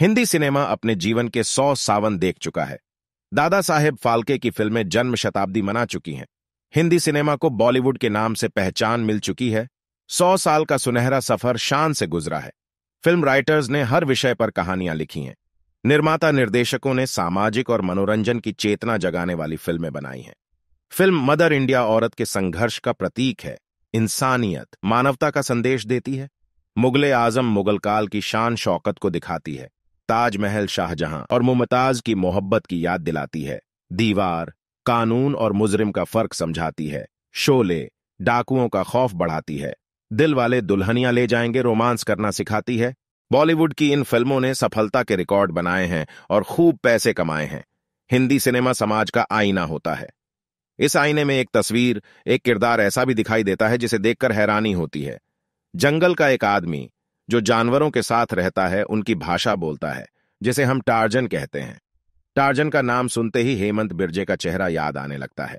Hindi cinema अपने जीवन के सौ सावन देख चुका है दादा साहेब फाल्के की फिल्में जन्म शताब्दी मना चुकी हैं हिंदी सिनेमा को बॉलीवुड के नाम से पहचान मिल चुकी है सौ साल का सुनहरा सफर शान से गुजरा है फिल्म राइटर्स ने हर विषय पर कहानियां लिखी हैं निर्माता निर्देशकों ने सामाजिक और मनोरंजन की चेतना जगाने वाली फिल्में बनाई हैं फिल्म मदर इंडिया औरत के संघर्ष का प्रतीक है इंसानियत मानवता का संदेश देती है मुगल आजम मुगल काल की शान शौकत को दिखाती है ताजमहल शाहजहां और मुमताज की मोहब्बत की याद दिलाती है दीवार कानून और मुजरिम का फर्क समझाती है शोले डाकुओं का खौफ बढ़ाती है दिल वाले दुल्हनियां ले जाएंगे रोमांस करना सिखाती है बॉलीवुड की इन फिल्मों ने सफलता के रिकॉर्ड बनाए हैं और खूब पैसे कमाए हैं हिंदी सिनेमा समाज का आईना होता है इस आईने में एक तस्वीर एक किरदार ऐसा भी दिखाई देता है जिसे देखकर हैरानी होती है जंगल का एक आदमी जो जानवरों के साथ रहता है उनकी भाषा बोलता है जिसे हम टार्जन कहते हैं टार्जन का नाम सुनते ही हेमंत बिरजे का चेहरा याद आने लगता है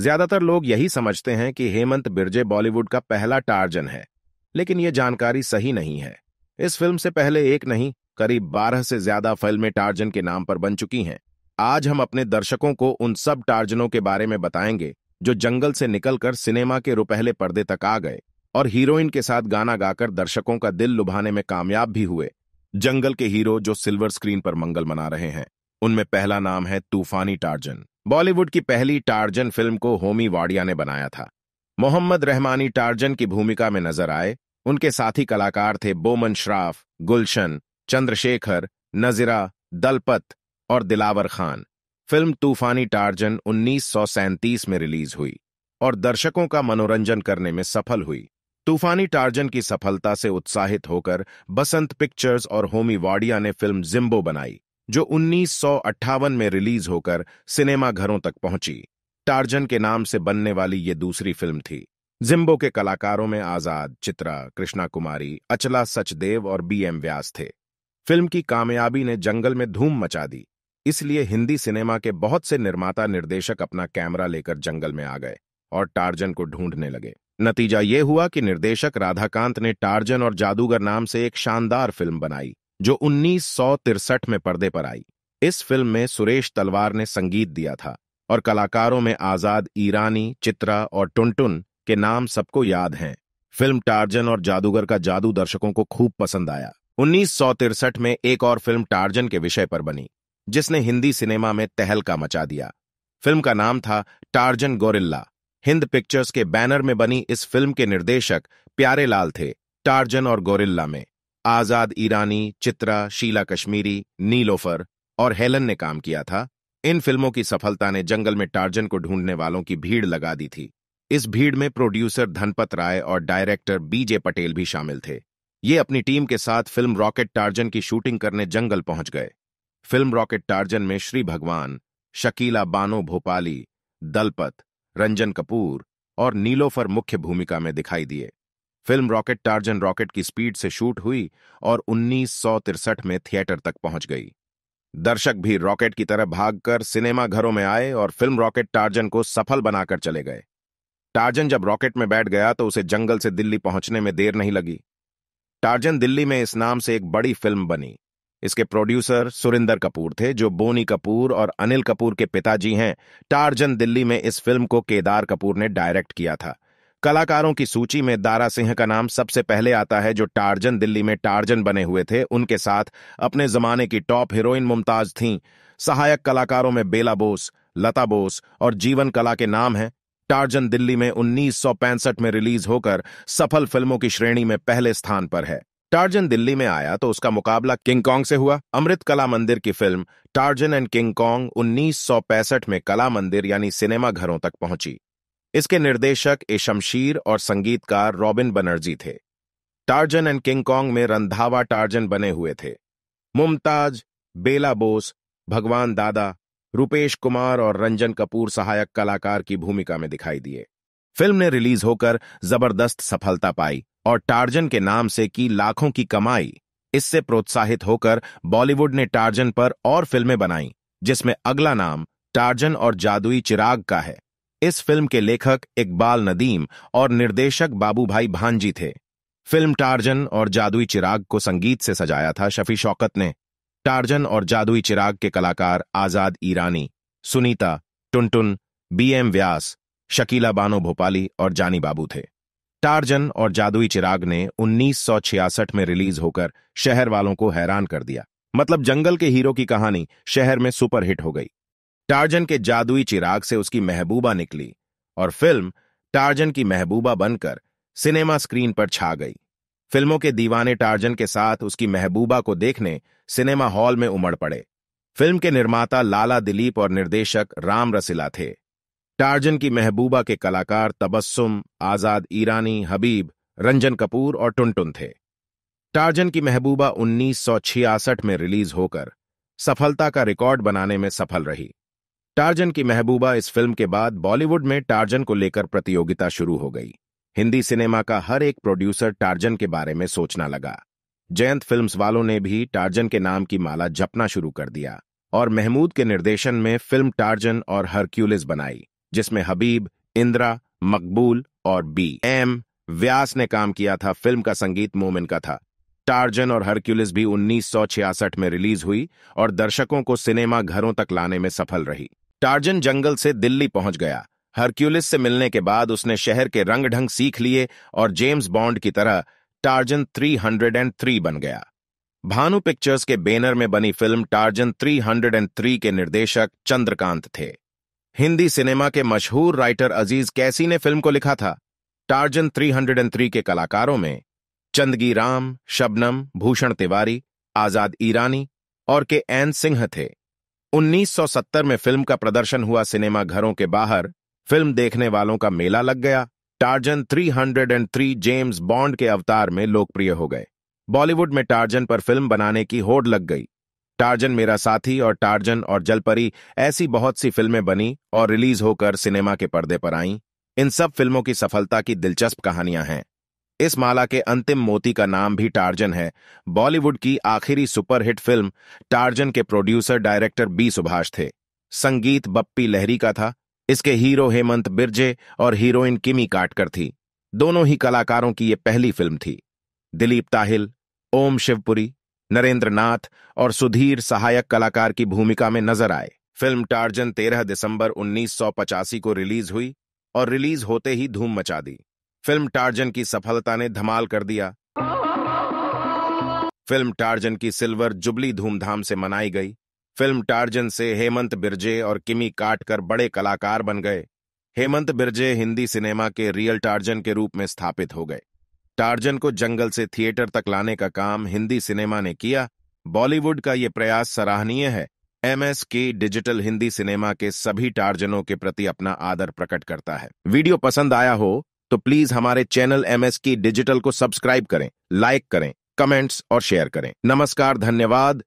ज्यादातर लोग यही समझते हैं कि हेमंत बिरजे बॉलीवुड का पहला टार्जन है लेकिन यह जानकारी सही नहीं है इस फिल्म से पहले एक नहीं करीब बारह से ज्यादा फिल्में टार्जन के नाम पर बन चुकी हैं आज हम अपने दर्शकों को उन सब टार्जनों के बारे में बताएंगे जो जंगल से निकलकर सिनेमा के रुपहले पर्दे तक आ गए और हीरोइन के साथ गाना गाकर दर्शकों का दिल लुभाने में कामयाब भी हुए जंगल के हीरो जो सिल्वर स्क्रीन पर मंगल मना रहे हैं उनमें पहला नाम है तूफानी टार्जन बॉलीवुड की पहली टार्जन फिल्म को होमी वाडिया ने बनाया था मोहम्मद रहमानी टार्जन की भूमिका में नजर आए उनके साथी कलाकार थे बोमन श्राफ गुलशन चंद्रशेखर नजरा दलपत और दिलावर खान फिल्म तूफानी टार्जन उन्नीस में रिलीज हुई और दर्शकों का मनोरंजन करने में सफल हुई तूफानी टार्जन की सफलता से उत्साहित होकर बसंत पिक्चर्स और होमी वाडिया ने फिल्म जिम्बो बनाई जो उन्नीस में रिलीज होकर सिनेमाघरों तक पहुंची टार्जन के नाम से बनने वाली ये दूसरी फिल्म थी जिम्बो के कलाकारों में आजाद चित्रा कृष्णा कुमारी अचला सचदेव और बी एम व्यास थे फिल्म की कामयाबी ने जंगल में धूम मचा दी इसलिए हिंदी सिनेमा के बहुत से निर्माता निर्देशक अपना कैमरा लेकर जंगल में आ गए और टार्जन को ढूंढने लगे नतीजा ये हुआ कि निर्देशक राधाकांत ने टार्जन और जादूगर नाम से एक शानदार फिल्म बनाई जो उन्नीस में पर्दे पर आई इस फिल्म में सुरेश तलवार ने संगीत दिया था और कलाकारों में आजाद ईरानी चित्रा और टुनटुन के नाम सबको याद हैं फिल्म टार्जन और जादूगर का जादू दर्शकों को खूब पसंद आया उन्नीस में एक और फिल्म टार्जन के विषय पर बनी जिसने हिंदी सिनेमा में तहलका मचा दिया फिल्म का नाम था टार्जन गोरिल्ला हिंद पिक्चर्स के बैनर में बनी इस फिल्म के निर्देशक प्यारे लाल थे टार्जन और गोरिल्ला में आजाद ईरानी चित्रा शीला कश्मीरी नीलोफर और हेलन ने काम किया था इन फिल्मों की सफलता ने जंगल में टार्जन को ढूंढने वालों की भीड़ लगा दी थी इस भीड़ में प्रोड्यूसर धनपत राय और डायरेक्टर बीजे पटेल भी शामिल थे ये अपनी टीम के साथ फिल्म रॉकेट टार्जन की शूटिंग करने जंगल पहुंच गए फिल्म रॉकेट टार्जन में श्री भगवान शकीला बानो भोपाली दलपत रंजन कपूर और नीलोफर मुख्य भूमिका में दिखाई दिए फिल्म रॉकेट टार्जन रॉकेट की स्पीड से शूट हुई और उन्नीस में थिएटर तक पहुंच गई दर्शक भी रॉकेट की तरह भागकर सिनेमा घरों में आए और फिल्म रॉकेट टार्जन को सफल बनाकर चले गए टार्जन जब रॉकेट में बैठ गया तो उसे जंगल से दिल्ली पहुंचने में देर नहीं लगी टार्जन दिल्ली में इस नाम से एक बड़ी फिल्म बनी इसके प्रोड्यूसर सुरेंदर कपूर थे जो बोनी कपूर और अनिल कपूर के पिताजी हैं टारजन दिल्ली में इस फिल्म को केदार कपूर ने डायरेक्ट किया था कलाकारों की सूची में दारा सिंह का नाम सबसे पहले आता है जो टारजन दिल्ली में टारजन बने हुए थे उनके साथ अपने जमाने की टॉप हीरोइन मुमताज थीं सहायक कलाकारों में बेला बोस लता बोस और जीवन कला के नाम हैं टारजन दिल्ली में उन्नीस में रिलीज होकर सफल फिल्मों की श्रेणी में पहले स्थान पर है टार्जन दिल्ली में आया तो उसका मुकाबला किंग कॉन्ग से हुआ अमृत कला मंदिर की film Tarzan and King Kong उन्नीस में कला मंदिर यानी सिनेमा घरों तक पहुंची इसके निर्देशक ए शमशीर और संगीतकार रॉबिन बनर्जी थे टार्जन एंड किंग कॉन्ग में रंधावा टार्जन बने हुए थे मुमताज बेला बोस भगवान दादा रुपेश कुमार और रंजन कपूर सहायक कलाकार की भूमिका में दिखाई दिए फिल्म ने रिलीज होकर जबरदस्त सफलता पाई और टार्जन के नाम से की लाखों की कमाई इससे प्रोत्साहित होकर बॉलीवुड ने टार्जन पर और फिल्में बनाई जिसमें अगला नाम टार्जन और जादुई चिराग का है इस फिल्म के लेखक इकबाल नदीम और निर्देशक बाबू भाई भानजी थे फिल्म टार्जन और जादुई चिराग को संगीत से सजाया था शफी शौकत ने टार्जन और जादुई चिराग के कलाकार आजाद ईरानी सुनीता टुनटुन बी एम व्यास शकीला बानो भोपाली और जानी बाबू थे टारजन और जादुई चिराग ने 1966 में रिलीज होकर शहर वालों को हैरान कर दिया मतलब जंगल के हीरो की कहानी शहर में सुपरहिट हो गई टारजन के जादुई चिराग से उसकी महबूबा निकली और फिल्म टारजन की महबूबा बनकर सिनेमा स्क्रीन पर छा गई फिल्मों के दीवाने टारजन के साथ उसकी महबूबा को देखने सिनेमा हॉल में उमड़ पड़े फिल्म के निर्माता लाला दिलीप और निर्देशक राम रसिला थे टार्जन की महबूबा के कलाकार तबस्सुम आज़ाद ईरानी हबीब रंजन कपूर और टुनटुन थे टार्जन की महबूबा 1966 में रिलीज होकर सफलता का रिकॉर्ड बनाने में सफल रही टार्जन की महबूबा इस फिल्म के बाद बॉलीवुड में टार्जन को लेकर प्रतियोगिता शुरू हो गई हिंदी सिनेमा का हर एक प्रोड्यूसर टार्जन के बारे में सोचना लगा जयंत फिल्म्स वालों ने भी टार्जन के नाम की माला जपना शुरू कर दिया और महमूद के निर्देशन में फिल्म टार्जन और हरक्यूलिस बनाई जिसमें हबीब इंदिरा मकबूल और बी एम व्यास ने काम किया था फिल्म का संगीत मोमिन का था टार्जन और हरक्यूलिस भी 1966 में रिलीज हुई और दर्शकों को सिनेमा घरों तक लाने में सफल रही टार्जन जंगल से दिल्ली पहुंच गया हरक्यूलिस से मिलने के बाद उसने शहर के रंग ढंग सीख लिए और जेम्स बॉन्ड की तरह टार्जन 303 बन गया भानु पिक्चर्स के बैनर में बनी फिल्म टार्जन 303 के निर्देशक चंद्रकांत थे हिंदी सिनेमा के मशहूर राइटर अजीज कैसी ने फिल्म को लिखा था टार्जन 303 के कलाकारों में चंदगी राम शबनम भूषण तिवारी आजाद ईरानी और के एन सिंह थे 1970 में फिल्म का प्रदर्शन हुआ सिनेमा घरों के बाहर फिल्म देखने वालों का मेला लग गया टार्जन 303 जेम्स बॉन्ड के अवतार में लोकप्रिय हो गए बॉलीवुड में टार्जन पर फिल्म बनाने की होड़ लग गई टार्जन मेरा साथी और टार्जन और जलपरी ऐसी बहुत सी फिल्में बनी और रिलीज होकर सिनेमा के पर्दे पर आईं इन सब फिल्मों की सफलता की दिलचस्प कहानियां हैं इस माला के अंतिम मोती का नाम भी टार्जन है बॉलीवुड की आखिरी सुपरहिट फिल्म टार्जन के प्रोड्यूसर डायरेक्टर बी सुभाष थे संगीत बप्पी लहरी का था इसके हीरो हेमंत बिरजे और हीरोइन किमी काटकर थी दोनों ही कलाकारों की ये पहली फिल्म थी दिलीप ताहिल ओम शिवपुरी नरेंद्र नाथ और सुधीर सहायक कलाकार की भूमिका में नजर आए फिल्म टार्जन 13 दिसंबर उन्नीस को रिलीज हुई और रिलीज होते ही धूम मचा दी फिल्म टार्जन की सफलता ने धमाल कर दिया फिल्म टार्जन की सिल्वर जुबली धूमधाम से मनाई गई फिल्म टार्जन से हेमंत बिरजे और किमी काटकर बड़े कलाकार बन गए हेमंत बिरजे हिंदी सिनेमा के रियल टार्जन के रूप में स्थापित हो गए टार्जन को जंगल से थिएटर तक लाने का काम हिंदी सिनेमा ने किया बॉलीवुड का ये प्रयास सराहनीय है के डिजिटल हिंदी सिनेमा के सभी टार्जनों के प्रति अपना आदर प्रकट करता है वीडियो पसंद आया हो तो प्लीज हमारे चैनल एमएसके डिजिटल को सब्सक्राइब करें लाइक करें कमेंट्स और शेयर करें नमस्कार धन्यवाद